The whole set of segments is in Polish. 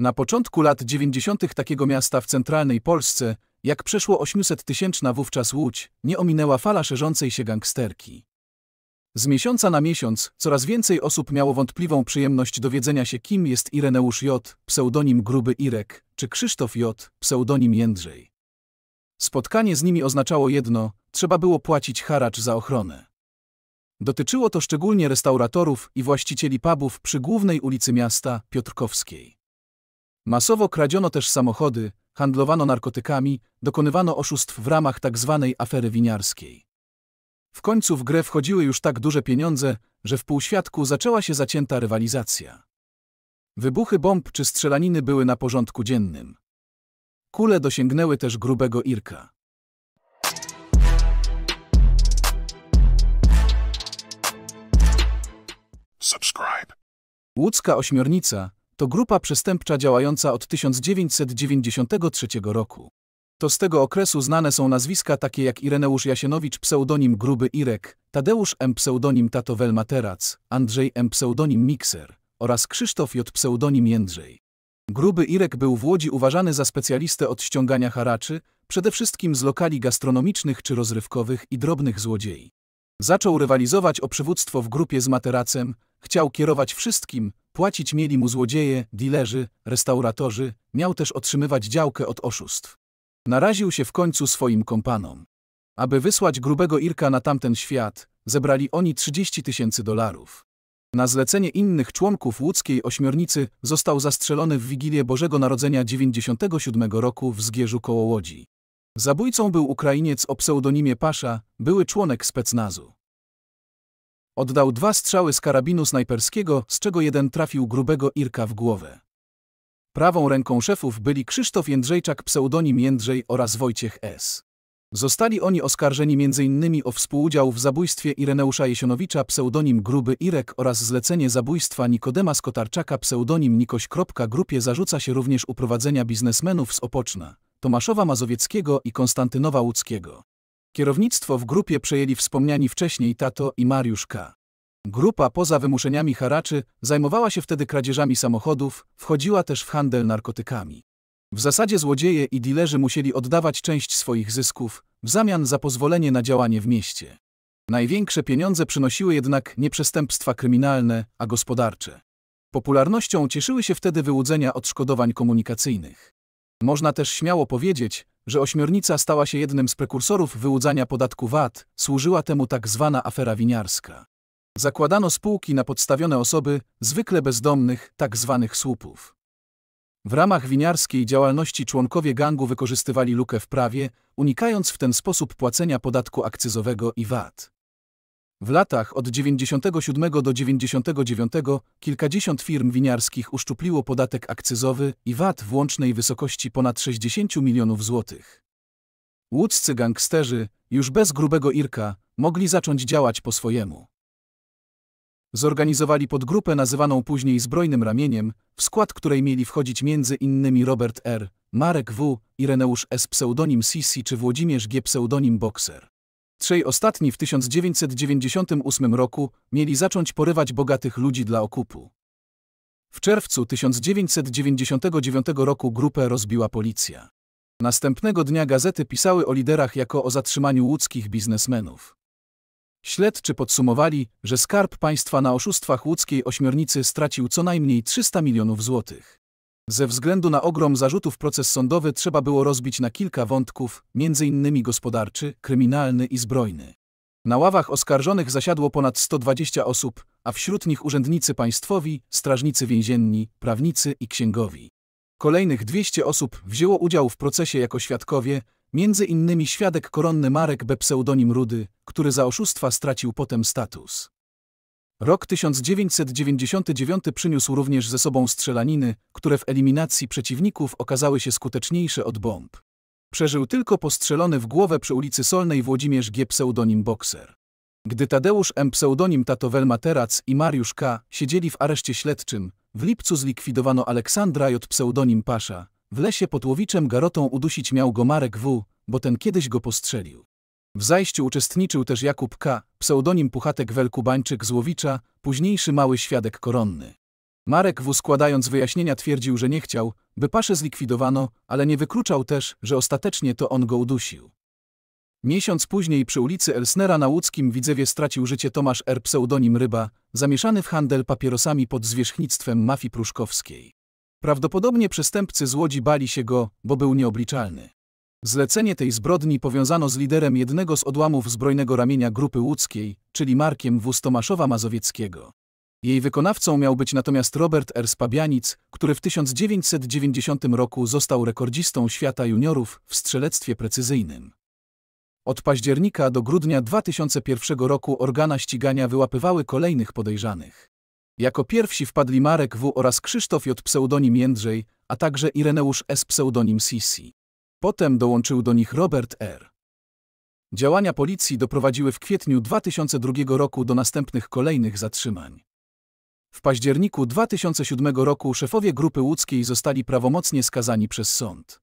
Na początku lat 90. takiego miasta w centralnej Polsce, jak przeszło 800-tysięczna wówczas Łódź, nie ominęła fala szerzącej się gangsterki. Z miesiąca na miesiąc coraz więcej osób miało wątpliwą przyjemność dowiedzenia się, kim jest Ireneusz J., pseudonim Gruby Irek, czy Krzysztof J., pseudonim Jędrzej. Spotkanie z nimi oznaczało jedno, trzeba było płacić haracz za ochronę. Dotyczyło to szczególnie restauratorów i właścicieli pubów przy głównej ulicy miasta, Piotrkowskiej. Masowo kradziono też samochody, handlowano narkotykami, dokonywano oszustw w ramach tzw. Tak afery winiarskiej. W końcu w grę wchodziły już tak duże pieniądze, że w półświatku zaczęła się zacięta rywalizacja. Wybuchy bomb czy strzelaniny były na porządku dziennym. Kule dosięgnęły też grubego Irka. Subscribe. Łódzka ośmiornica, to grupa przestępcza działająca od 1993 roku. To z tego okresu znane są nazwiska takie jak Ireneusz Jasienowicz pseudonim Gruby Irek, Tadeusz M. pseudonim Tato Welmaterac, Andrzej M. pseudonim Mikser oraz Krzysztof J. pseudonim Jędrzej. Gruby Irek był w Łodzi uważany za specjalistę od ściągania haraczy, przede wszystkim z lokali gastronomicznych czy rozrywkowych i drobnych złodziei. Zaczął rywalizować o przywództwo w grupie z materacem, chciał kierować wszystkim, Płacić mieli mu złodzieje, dilerzy, restauratorzy, miał też otrzymywać działkę od oszustw. Naraził się w końcu swoim kompanom. Aby wysłać grubego Irka na tamten świat, zebrali oni 30 tysięcy dolarów. Na zlecenie innych członków łódzkiej ośmiornicy został zastrzelony w Wigilię Bożego Narodzenia 97 roku w Zgierzu koło Łodzi. Zabójcą był Ukrainiec o pseudonimie Pasza, były członek specnazu. Oddał dwa strzały z karabinu snajperskiego, z czego jeden trafił grubego Irka w głowę. Prawą ręką szefów byli Krzysztof Jędrzejczak pseudonim Jędrzej oraz Wojciech S. Zostali oni oskarżeni m.in. o współudział w zabójstwie Ireneusza Jesionowicza pseudonim Gruby Irek oraz zlecenie zabójstwa Nikodema Skotarczaka pseudonim Nikoś. Grupie zarzuca się również uprowadzenia biznesmenów z Opoczna, Tomaszowa Mazowieckiego i Konstantynowa Łódzkiego. Kierownictwo w grupie przejęli wspomniani wcześniej Tato i Mariusz K. Grupa poza wymuszeniami haraczy zajmowała się wtedy kradzieżami samochodów, wchodziła też w handel narkotykami. W zasadzie złodzieje i dilerzy musieli oddawać część swoich zysków w zamian za pozwolenie na działanie w mieście. Największe pieniądze przynosiły jednak nie przestępstwa kryminalne, a gospodarcze. Popularnością cieszyły się wtedy wyłudzenia odszkodowań komunikacyjnych. Można też śmiało powiedzieć, że ośmiornica stała się jednym z prekursorów wyłudzania podatku VAT, służyła temu tak zwana afera winiarska. Zakładano spółki na podstawione osoby, zwykle bezdomnych, tak zwanych słupów. W ramach winiarskiej działalności członkowie gangu wykorzystywali lukę w prawie, unikając w ten sposób płacenia podatku akcyzowego i VAT. W latach od 97 do 99 kilkadziesiąt firm winiarskich uszczupliło podatek akcyzowy i VAT w łącznej wysokości ponad 60 milionów złotych. Łódzcy gangsterzy, już bez grubego irka, mogli zacząć działać po swojemu. Zorganizowali podgrupę nazywaną później Zbrojnym Ramieniem, w skład której mieli wchodzić między innymi Robert R., Marek W., Ireneusz S. pseudonim Sisi czy Włodzimierz G. pseudonim Boxer. Trzej ostatni w 1998 roku mieli zacząć porywać bogatych ludzi dla okupu. W czerwcu 1999 roku grupę rozbiła policja. Następnego dnia gazety pisały o liderach jako o zatrzymaniu łódzkich biznesmenów. Śledczy podsumowali, że skarb państwa na oszustwach łódzkiej ośmiornicy stracił co najmniej 300 milionów złotych. Ze względu na ogrom zarzutów proces sądowy trzeba było rozbić na kilka wątków, m.in. gospodarczy, kryminalny i zbrojny. Na ławach oskarżonych zasiadło ponad 120 osób, a wśród nich urzędnicy państwowi, strażnicy więzienni, prawnicy i księgowi. Kolejnych 200 osób wzięło udział w procesie jako świadkowie, między innymi świadek koronny Marek B. pseudonim Rudy, który za oszustwa stracił potem status. Rok 1999 przyniósł również ze sobą strzelaniny, które w eliminacji przeciwników okazały się skuteczniejsze od bomb. Przeżył tylko postrzelony w głowę przy ulicy Solnej Włodzimierz G. pseudonim Bokser. Gdy Tadeusz M. pseudonim Tato Welmaterac i Mariusz K. siedzieli w areszcie śledczym, w lipcu zlikwidowano Aleksandra J. pseudonim Pasza. W lesie pod Łowiczem Garotą udusić miał go Marek W., bo ten kiedyś go postrzelił. W zajściu uczestniczył też Jakub K., pseudonim Puchatek Welkubańczyk Złowicza, późniejszy mały świadek koronny. Marek W. składając wyjaśnienia twierdził, że nie chciał, by paszę zlikwidowano, ale nie wykluczał też, że ostatecznie to on go udusił. Miesiąc później przy ulicy Elsnera na łódzkim Widzewie stracił życie Tomasz R. pseudonim Ryba, zamieszany w handel papierosami pod zwierzchnictwem mafii pruszkowskiej. Prawdopodobnie przestępcy z Łodzi bali się go, bo był nieobliczalny. Zlecenie tej zbrodni powiązano z liderem jednego z odłamów zbrojnego ramienia Grupy Łódzkiej, czyli Markiem W. Tomaszowa Mazowieckiego. Jej wykonawcą miał być natomiast Robert R. Spabianic, który w 1990 roku został rekordzistą świata juniorów w strzelectwie precyzyjnym. Od października do grudnia 2001 roku organa ścigania wyłapywały kolejnych podejrzanych. Jako pierwsi wpadli Marek W. oraz Krzysztof J. pseudonim Jędrzej, a także Ireneusz S. pseudonim Sisi. Potem dołączył do nich Robert R. Działania policji doprowadziły w kwietniu 2002 roku do następnych kolejnych zatrzymań. W październiku 2007 roku szefowie Grupy Łódzkiej zostali prawomocnie skazani przez sąd.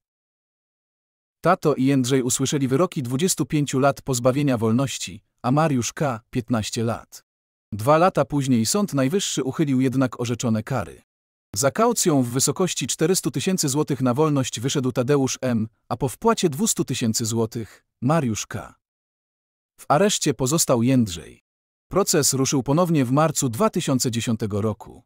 Tato i Jędrzej usłyszeli wyroki 25 lat pozbawienia wolności, a Mariusz K. 15 lat. Dwa lata później Sąd Najwyższy uchylił jednak orzeczone kary. Za kaucją w wysokości 400 tysięcy złotych na wolność wyszedł Tadeusz M., a po wpłacie 200 tysięcy złotych Mariusz K. W areszcie pozostał Jędrzej. Proces ruszył ponownie w marcu 2010 roku.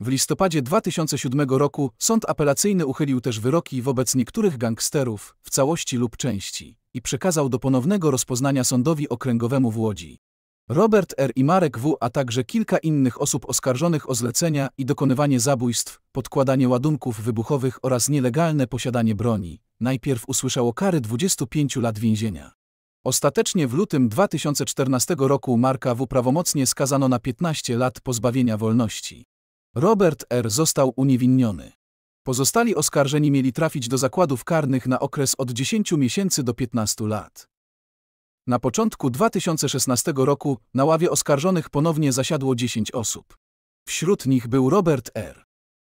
W listopadzie 2007 roku sąd apelacyjny uchylił też wyroki wobec niektórych gangsterów w całości lub części i przekazał do ponownego rozpoznania sądowi okręgowemu w Łodzi. Robert R. i Marek W., a także kilka innych osób oskarżonych o zlecenia i dokonywanie zabójstw, podkładanie ładunków wybuchowych oraz nielegalne posiadanie broni, najpierw usłyszało kary 25 lat więzienia. Ostatecznie w lutym 2014 roku Marka W. prawomocnie skazano na 15 lat pozbawienia wolności. Robert R. został uniewinniony. Pozostali oskarżeni mieli trafić do zakładów karnych na okres od 10 miesięcy do 15 lat. Na początku 2016 roku na ławie oskarżonych ponownie zasiadło 10 osób. Wśród nich był Robert R.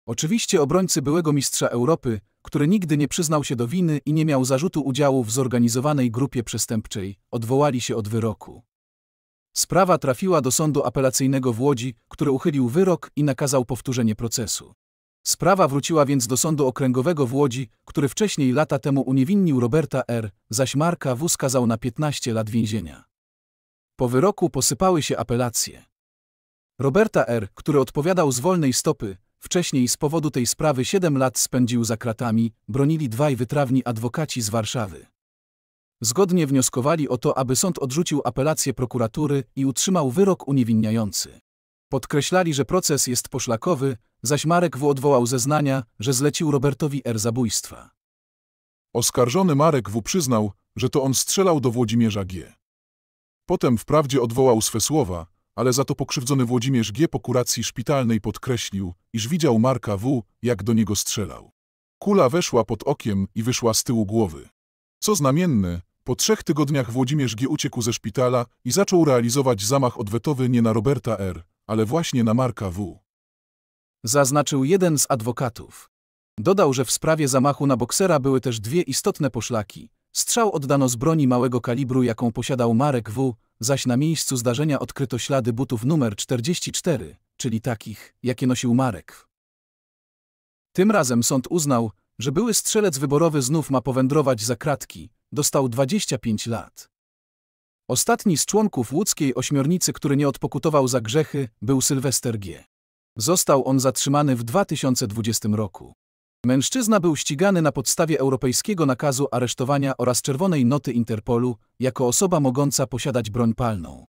Oczywiście obrońcy byłego mistrza Europy, który nigdy nie przyznał się do winy i nie miał zarzutu udziału w zorganizowanej grupie przestępczej, odwołali się od wyroku. Sprawa trafiła do sądu apelacyjnego w Łodzi, który uchylił wyrok i nakazał powtórzenie procesu. Sprawa wróciła więc do sądu okręgowego w Łodzi, który wcześniej lata temu uniewinnił Roberta R., zaś Marka W. skazał na 15 lat więzienia. Po wyroku posypały się apelacje. Roberta R., który odpowiadał z wolnej stopy, wcześniej z powodu tej sprawy 7 lat spędził za kratami, bronili dwaj wytrawni adwokaci z Warszawy. Zgodnie wnioskowali o to, aby sąd odrzucił apelację prokuratury i utrzymał wyrok uniewinniający. Podkreślali, że proces jest poszlakowy, zaś Marek W. odwołał zeznania, że zlecił Robertowi R. zabójstwa. Oskarżony Marek W. przyznał, że to on strzelał do Włodzimierza G. Potem wprawdzie odwołał swe słowa, ale za to pokrzywdzony Włodzimierz G. po kuracji szpitalnej podkreślił, iż widział Marka W., jak do niego strzelał. Kula weszła pod okiem i wyszła z tyłu głowy. Co znamienne, po trzech tygodniach Włodzimierz G. uciekł ze szpitala i zaczął realizować zamach odwetowy nie na Roberta R., ale właśnie na Marka W zaznaczył jeden z adwokatów. Dodał, że w sprawie zamachu na boksera były też dwie istotne poszlaki. Strzał oddano z broni małego kalibru, jaką posiadał Marek W., zaś na miejscu zdarzenia odkryto ślady butów numer 44, czyli takich, jakie nosił Marek. Tym razem sąd uznał, że były strzelec wyborowy znów ma powędrować za kratki, dostał 25 lat. Ostatni z członków łódzkiej ośmiornicy, który nie odpokutował za grzechy, był Sylwester G. Został on zatrzymany w 2020 roku. Mężczyzna był ścigany na podstawie europejskiego nakazu aresztowania oraz czerwonej noty Interpolu jako osoba mogąca posiadać broń palną.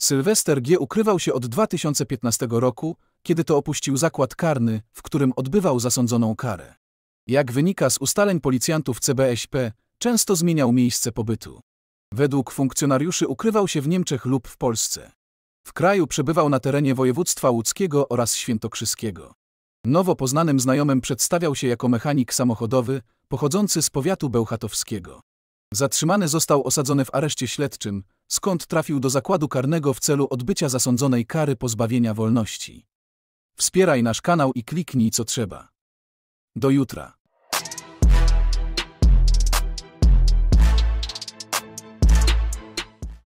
Sylwester G. ukrywał się od 2015 roku, kiedy to opuścił zakład karny, w którym odbywał zasądzoną karę. Jak wynika z ustaleń policjantów CBSP, często zmieniał miejsce pobytu. Według funkcjonariuszy ukrywał się w Niemczech lub w Polsce. W kraju przebywał na terenie województwa łódzkiego oraz świętokrzyskiego. Nowo poznanym znajomym przedstawiał się jako mechanik samochodowy, pochodzący z powiatu bełchatowskiego. Zatrzymany został osadzony w areszcie śledczym, skąd trafił do zakładu karnego w celu odbycia zasądzonej kary pozbawienia wolności. Wspieraj nasz kanał i kliknij co trzeba. Do jutra.